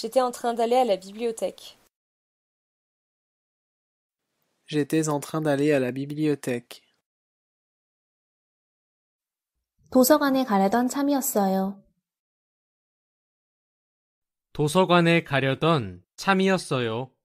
J'étais en train d'aller à la bibliothèque. J'étais en train d'aller à la bibliothèque. 도서관에 가려던 참이었어요. 도서관에 가려던 참이었어요.